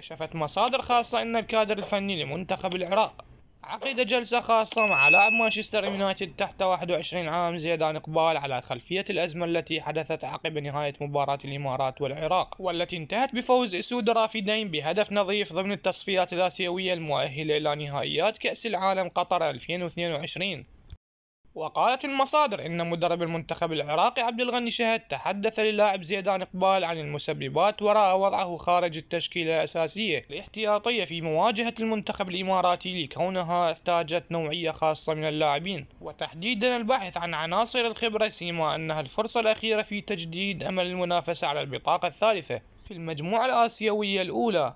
كشفت مصادر خاصة أن الكادر الفني لمنتخب العراق عقد جلسة خاصة مع لاعب مانشستر يونايتد تحت 21 عام زيدان إقبال على خلفية الأزمة التي حدثت عقب نهاية مباراة الإمارات والعراق والتي انتهت بفوز أسود رافدين بهدف نظيف ضمن التصفيات الآسيوية المؤهلة إلى نهائيات كأس العالم قطر 2022 وقالت المصادر إن مدرب المنتخب العراقي عبد الغني شهد تحدث للاعب زيدان إقبال عن المسببات وراء وضعه خارج التشكيلة الأساسية الاحتياطية في مواجهة المنتخب الإماراتي لكونها احتاجت نوعية خاصة من اللاعبين وتحديدا البحث عن عناصر الخبرة سيما أنها الفرصة الأخيرة في تجديد أمل المنافسة على البطاقة الثالثة في المجموعة الآسيوية الأولى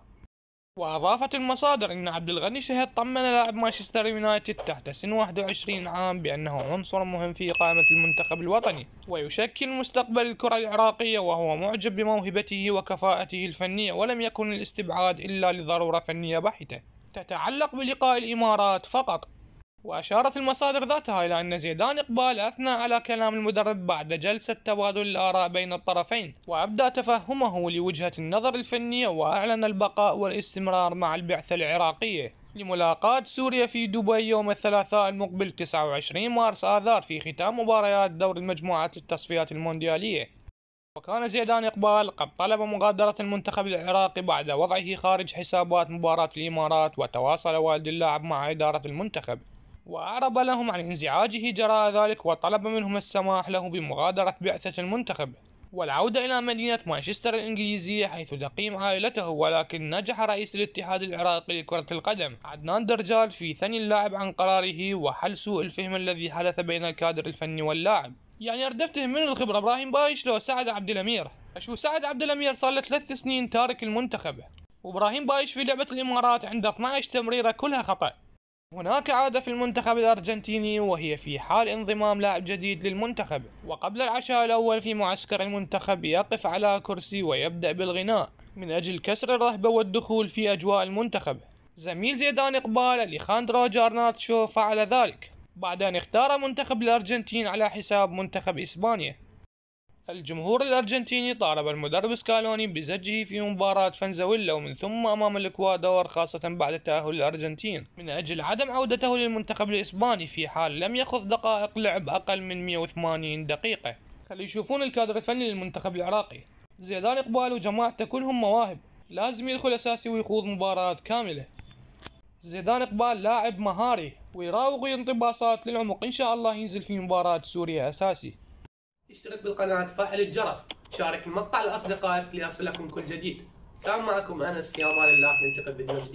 وأضافت المصادر أن عبد الغني شهد طمن لاعب مانشستر يونايتد تحت سن 21 عام بأنه عنصر مهم في قائمة المنتخب الوطني ويشكل مستقبل الكرة العراقية وهو معجب بموهبته وكفاءته الفنية ولم يكن الاستبعاد إلا لضرورة فنية بحتة تتعلق بلقاء الإمارات فقط وأشارت المصادر ذاتها إلى أن زيدان إقبال أثنى على كلام المدرب بعد جلسة تبادل الآراء بين الطرفين وأبدى تفهمه لوجهة النظر الفنية وأعلن البقاء والاستمرار مع البعثة العراقية لملاقاة سوريا في دبي يوم الثلاثاء المقبل 29 مارس آذار في ختام مباريات دور المجموعات للتصفيات المونديالية وكان زيدان إقبال قد طلب مغادرة المنتخب العراقي بعد وضعه خارج حسابات مباراة الإمارات وتواصل والد اللاعب مع إدارة المنتخب وأعرب لهم عن انزعاجه جراء ذلك وطلب منهم السماح له بمغادرة بعثة المنتخب والعودة إلى مدينة مانشستر الإنجليزية حيث تقيم عائلته ولكن نجح رئيس الاتحاد العراقي لكرة القدم عدنان درجال في ثني اللاعب عن قراره وحل سوء الفهم الذي حدث بين الكادر الفني واللاعب يعني اردفته من الخبرة ابراهيم بايش لو سعد عبد الامير اشو سعد عبد الامير صار له ثلاث سنين تارك المنتخب وابراهيم بايش في لعبة الامارات عنده 12 تمريرة كلها خطأ هناك عادة في المنتخب الأرجنتيني وهي في حال انضمام لاعب جديد للمنتخب وقبل العشاء الأول في معسكر المنتخب يقف على كرسي ويبدأ بالغناء من أجل كسر الرهبة والدخول في أجواء المنتخب زميل زيدان إقبال أليخاندرو جارناتشو فعل ذلك بعد أن اختار منتخب الأرجنتين على حساب منتخب إسبانيا الجمهور الأرجنتيني طالب المدرب سكالوني بزجه في مباراة فنزويلا ومن ثم أمام الإكوادور خاصة بعد تأهل الأرجنتين من أجل عدم عودته للمنتخب الإسباني في حال لم يخض دقائق لعب أقل من 180 دقيقة خلي يشوفون الكادر الفني للمنتخب العراقي زيدان إقبال وجماعته كلهم مواهب لازم يدخل أساسي ويخوض مباراة كاملة زيدان إقبال لاعب مهاري ويراوغ وينطي باصات للعمق إن شاء الله ينزل في مباراة سوريا أساسي اشترك بالقناة فعل الجرس شارك المقطع لأصدقائك ليصلكم كل جديد كان معكم أنس في أمان الله نلتقي بفيديو جديد